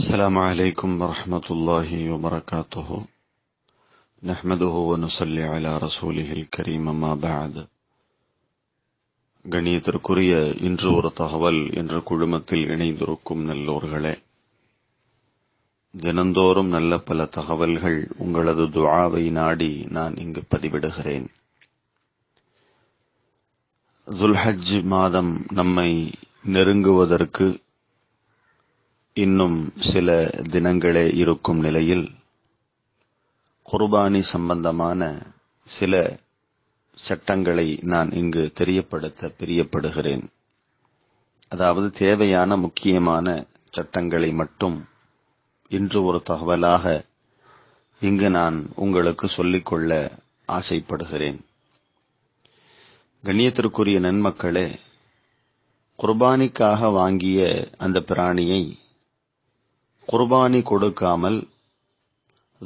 السلام عليكم ورحمة الله وبركاته نحمده ونصلي على رسوله الكريم ما بعد கணியத்திற்குரிய இன்று ஒரு தகவல் என்ற குழுமத்தில் இணைந்திருக்கும் நல்லோர்களே தினந்தோறும் நல்ல பல தகவல்கள் உங்களது துவாவை நாடி நான் இங்கு பதிவிடுகிறேன் துல்ஹஜ் மாதம் நம்மை நெருங்குவதற்கு இன்னும் சில தினங்களே இருக்கும் நிலையில் குர்பானி சம்பந்தமான சில சட்டங்களை நான் இங்கு தெரியப்படுத்த பிரியப்படுகிறேன் அதாவது தேவையான முக்கியமான சட்டங்களை மட்டும் இன்று ஒரு தகவலாக இங்கு நான் உங்களுக்கு சொல்லிக்கொள்ள ஆசைப்படுகிறேன் கண்ணியத்திற்குரிய நன்மக்களே குர்பானிக்காக வாங்கிய அந்த பிராணியை குர்பானி கொடுக்காமல்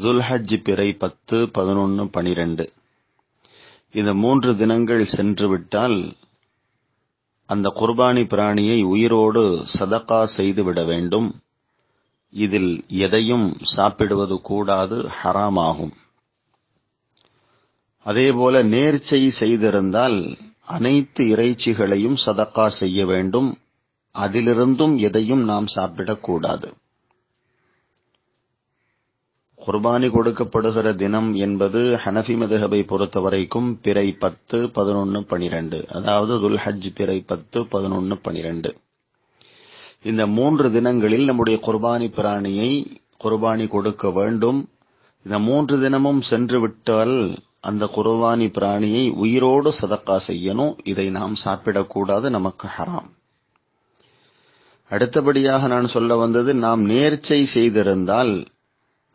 துல்ஹஜ் பிறை பத்து பதினொன்று பனிரெண்டு இந்த மூன்று தினங்கள் சென்றுவிட்டால் அந்த குர்பானி பிராணியை உயிரோடு சதக்கா செய்துவிட வேண்டும் இதில் எதையும் சாப்பிடுவது கூடாது ஹராமாகும் அதேபோல நேர்ச்சை செய்திருந்தால் அனைத்து இறைச்சிகளையும் சதக்கா செய்ய வேண்டும் அதிலிருந்தும் எதையும் நாம் சாப்பிடக்கூடாது குர்பானி கொடுக்கப்படுகிற தினம் என்பது ஹனஃபி மதுஹபை பொறுத்த வரைக்கும் பிறை பத்து பதினொன்று பனிரெண்டு அதாவது துல் ஹஜ் பிறை பத்து பதினொன்று பனிரெண்டு இந்த மூன்று தினங்களில் நம்முடைய குர்பானி பிராணியை குர்பானி கொடுக்க வேண்டும் இந்த மூன்று தினமும் சென்று விட்டால் அந்த குர்பானி பிராணியை உயிரோடு சதக்கா செய்யணும் இதை நாம் சாப்பிடக்கூடாது நமக்கு ஹராம் அடுத்தபடியாக நான் சொல்ல வந்தது நாம் நேர்ச்சை செய்திருந்தால்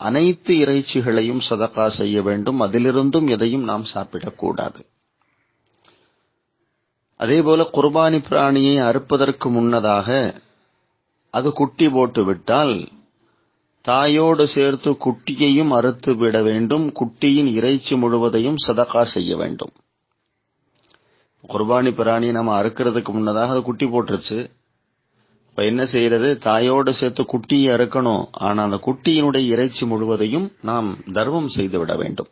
அனைத்து இறைச்சிகளையும் சதக்கா செய்ய வேண்டும் அதிலிருந்தும் எதையும் நாம் சாப்பிடக்கூடாது அதேபோல குர்பானி பிராணியை அறுப்பதற்கு முன்னதாக அது குட்டி போட்டு விட்டால் தாயோடு சேர்த்து குட்டியையும் அறுத்து விட வேண்டும் குட்டியின் இறைச்சி முழுவதையும் சதக்கா செய்ய வேண்டும் குர்பானி பிராணியை நம்ம அறுக்கிறதுக்கு முன்னதாக அது குட்டி போட்டுருச்சு இப்போ என்ன செய்கிறது தாயோடு சேர்த்து குட்டியை அறுக்கணும் ஆனால் அந்த குட்டியினுடைய இறைச்சி முழுவதையும் நாம் தர்மம் செய்துவிட வேண்டும்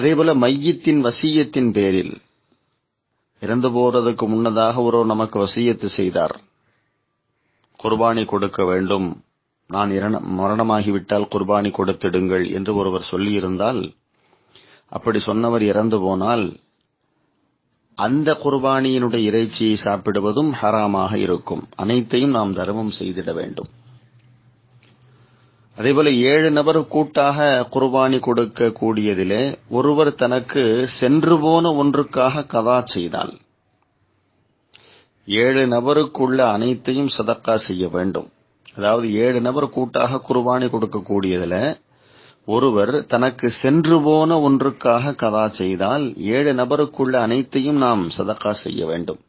அதேபோல மையத்தின் வசியத்தின் பேரில் இறந்து போறதுக்கு முன்னதாக ஒரு நமக்கு வசியத்து செய்தார் குர்பானி கொடுக்க வேண்டும் நான் மரணமாகிவிட்டால் குர்பானி கொடுத்திடுங்கள் என்று ஒருவர் சொல்லியிருந்தால் அப்படி சொன்னவர் இறந்து போனால் அந்த குர்பானியினுடைய இறைச்சியை சாப்பிடுவதும் ஹராமாக இருக்கும் அனைத்தையும் நாம் தர்மம் செய்திட வேண்டும் அதேபோல ஏழு நபர் கூட்டாக குர்பானி கொடுக்க கூடியதிலே ஒருவர் தனக்கு சென்று போன ஒன்றுக்காக கதா செய்தால் ஏழு நபருக்குள்ள அனைத்தையும் சதக்கா செய்ய வேண்டும் அதாவது ஏழு நபர் கூட்டாக குர்பானி கொடுக்கக்கூடியதில் ஒருவர் தனக்கு சென்று போன ஒன்றுக்காக கதா செய்தால் ஏழு நபருக்குள்ள அனைத்தையும் நாம் சதக்கா செய்ய வேண்டும்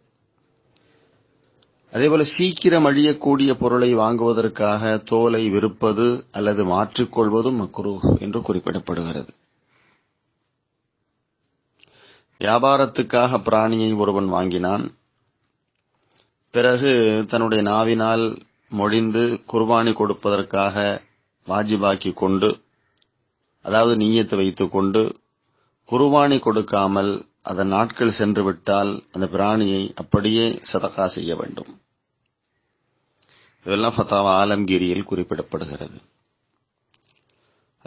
அதேபோல சீக்கிரம் அழியக்கூடிய பொருளை வாங்குவதற்காக தோலை விற்பது அல்லது மாற்றிக்கொள்வதும் மக்ரூ என்று குறிப்பிடப்படுகிறது வியாபாரத்துக்காக பிராணியை ஒருவன் வாங்கினான் பிறகு தன்னுடைய நாவினால் மொழிந்து குர்பானி கொடுப்பதற்காக வாஜிபாக்கி கொண்டு அதாவது நீயத்தை வைத்துக்கொண்டு குருபானி கொடுக்காமல் அதன் நாட்கள் சென்று விட்டால் அந்த பிராணியை அப்படியே சதகா செய்ய வேண்டும் இதெல்லாம் ஃபத்தாவா ஆலம்கிரியில் குறிப்பிடப்படுகிறது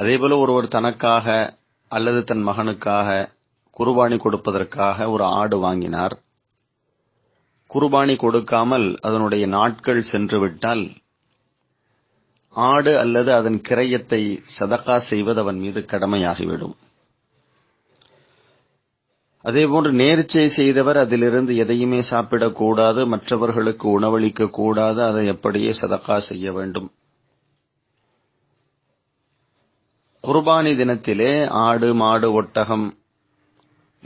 அதேபோல ஒருவர் தனக்காக அல்லது தன் மகனுக்காக குருபானி கொடுப்பதற்காக ஒரு ஆடு வாங்கினார் குருபானி கொடுக்காமல் அதனுடைய நாட்கள் சென்று விட்டால் ஆடு அல்லது அதன் கிரையத்தை சதக்கா செய்வது அவன் மீது கடமையாகிவிடும் அதேபோன்று நேர்ச்சை செய்தவர் அதிலிருந்து எதையுமே சாப்பிடக்கூடாது மற்றவர்களுக்கு உணவளிக்க கூடாது அதை எப்படியே சதக்கா செய்ய வேண்டும் குர்பானி தினத்திலே ஆடு மாடு ஒட்டகம்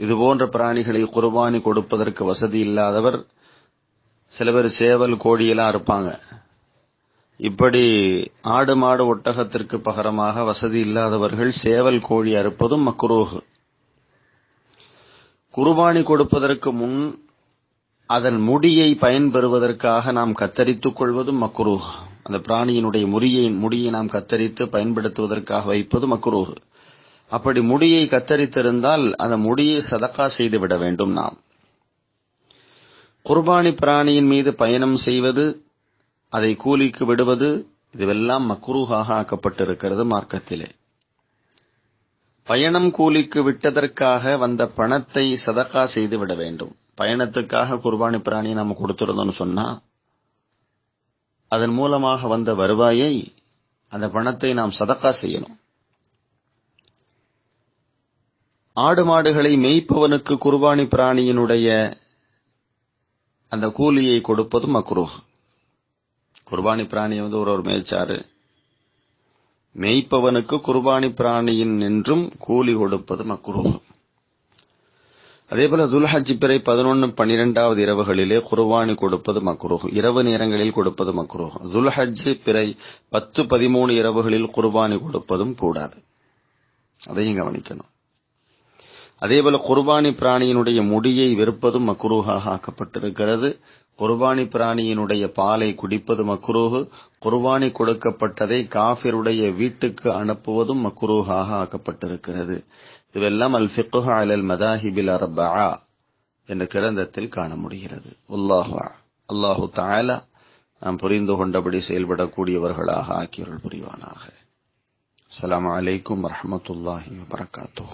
இதுபோன்ற பிராணிகளை குர்பானி கொடுப்பதற்கு வசதி இல்லாதவர் சில பேர் சேவல் கோழியெல்லாம் இருப்பாங்க இப்படி ஆடு மாடு ஒட்டகத்திற்கு பகரமாக வசதி இல்லாதவர்கள் சேவல் கோழி அறுப்பதும் மக்ரூஹ் குருபானி கொடுப்பதற்கு முன் அதன் முடியை பயன்பெறுவதற்காக நாம் கத்தரித்துக் கொள்வதும் மக்ரூஹ் அந்த பிராணியினுடைய முறியை முடியை நாம் கத்தரித்து பயன்படுத்துவதற்காக வைப்பது மக்ரூஹ் அப்படி முடியை கத்தரித்திருந்தால் அந்த முடியை சதக்கா செய்துவிட வேண்டும் நாம் குர்பானி பிராணியின் மீது பயணம் செய்வது அதை கூலிக்கு விடுவது இதுவெல்லாம் மக்ரூஹாக ஆக்கப்பட்டிருக்கிறது மார்க்கத்திலே பயணம் கூலிக்கு விட்டதற்காக வந்த பணத்தை சதக்கா செய்து விட வேண்டும் பயணத்துக்காக குர்பானி பிராணியை நாம் கொடுத்துருந்தோம்னு சொன்னா அதன் மூலமாக வந்த வருவாயை அந்த பணத்தை நாம் சதக்கா செய்யணும் ஆடு மாடுகளை மெய்ப்பவனுக்கு குர்பானி பிராணியினுடைய அந்த கூலியை கொடுப்பது மக்ரூஹ் குர்பானி பிராணியை வந்து ஒரு ஒரு மேய்ச்சாரு மேய்ப்பவனுக்கு குர்பானி பிராணியின் என்றும் கூலி கொடுப்பது அதே போல துல்ஹஜ் பிறை பதினொன்று பன்னிரெண்டாவது இரவுகளிலே குர்பானி கொடுப்பது மக்ரூஹ் இரவு நேரங்களில் கொடுப்பது மக்ரூஹ் துல்ஹஜ் பிறை பத்து பதிமூணு இரவுகளில் குர்பானி கொடுப்பதும் கூடாது அதையும் கவனிக்கணும் அதேபோல குர்பானி பிராணியினுடைய முடியை வெறுப்பதும் மக்ரூஹாக ஆக்கப்பட்டிருக்கிறது குர்பானி பிராணியினுடைய பாலை குடிப்பது மக்ரூஹு குர்பானி கொடுக்கப்பட்டதை காஃபிருடைய வீட்டுக்கு அனுப்புவதும் மக்ரூஹாக ஆக்கப்பட்டிருக்கிறது இதுவெல்லாம் அல் ஃபிக்குஹா அலல் மதாஹிபில் அரபா என்ற கிரந்தத்தில் காண முடிகிறது உல்லாஹா அல்லாஹு தாலா நாம் புரிந்து கொண்டபடி செயல்படக்கூடியவர்களாக ஆக்கியவர்கள் புரிவானாக அலாம் வலைக்கும் வரமத்துல்லாஹி வரகாத்தூ